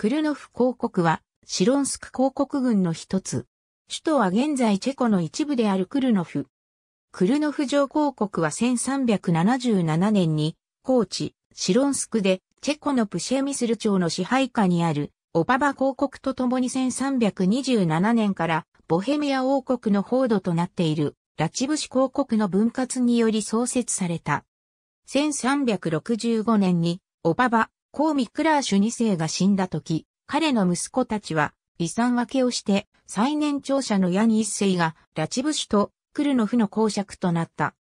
クルノフ公国は、シロンスク公国軍の一つ。首都は現在チェコの一部であるクルノフ。クルノフ上公国は1377年に、高知、シロンスクで、チェコのプシェミスル町の支配下にある、オパバ公国と共に1327年から、ボヘミア王国の報道となっている、ラチブシ公国の分割により創設された。1365年に、オパバ、コーミ・クラーシュ2世が死んだ時、彼の息子たちは遺産分けをして最年長者のヤニ1世がラチブシュとクルノフの公爵となった。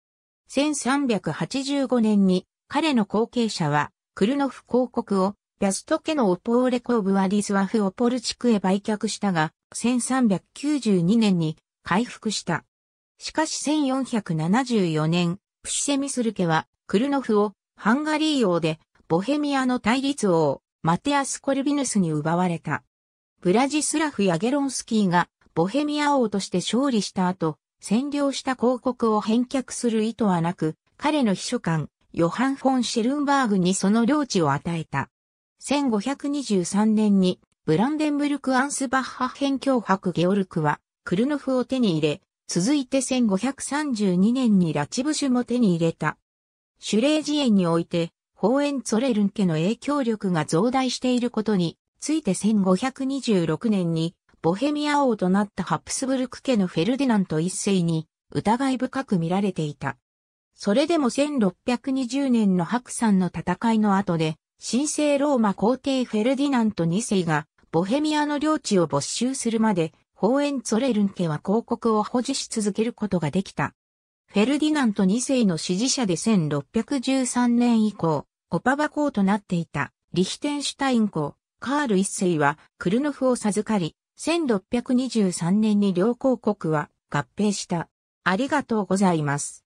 1385年に彼の後継者はクルノフ公国をビャスト家のオポーレコーブアリスワフオポル地区へ売却したが、1392年に回復した。しかし1474年、プシセミスル家はクルノフをハンガリー王でボヘミアの対立王、マテアス・コルビヌスに奪われた。ブラジスラフ・ヤゲロンスキーがボヘミア王として勝利した後、占領した広告を返却する意図はなく、彼の秘書官、ヨハン・フォン・シェルンバーグにその領地を与えた。1523年に、ブランデンブルク・アンスバッハ編境伯ゲオルクは、クルノフを手に入れ、続いて1532年にラチブシュも手に入れた。シュレージエンにおいて、ホーエンツォレルン家の影響力が増大していることについて1526年にボヘミア王となったハプスブルク家のフェルディナント一世に疑い深く見られていた。それでも1620年の白山の戦いの後で、神聖ローマ皇帝フェルディナント2世がボヘミアの領地を没収するまで、ホーエンツォレルン家は広告を保持し続けることができた。フェルディナント2世の支持者で1613年以降、オパバ公となっていたリヒテンシュタイン公、カール一世はクルノフを授かり、1623年に両公国は合併した。ありがとうございます。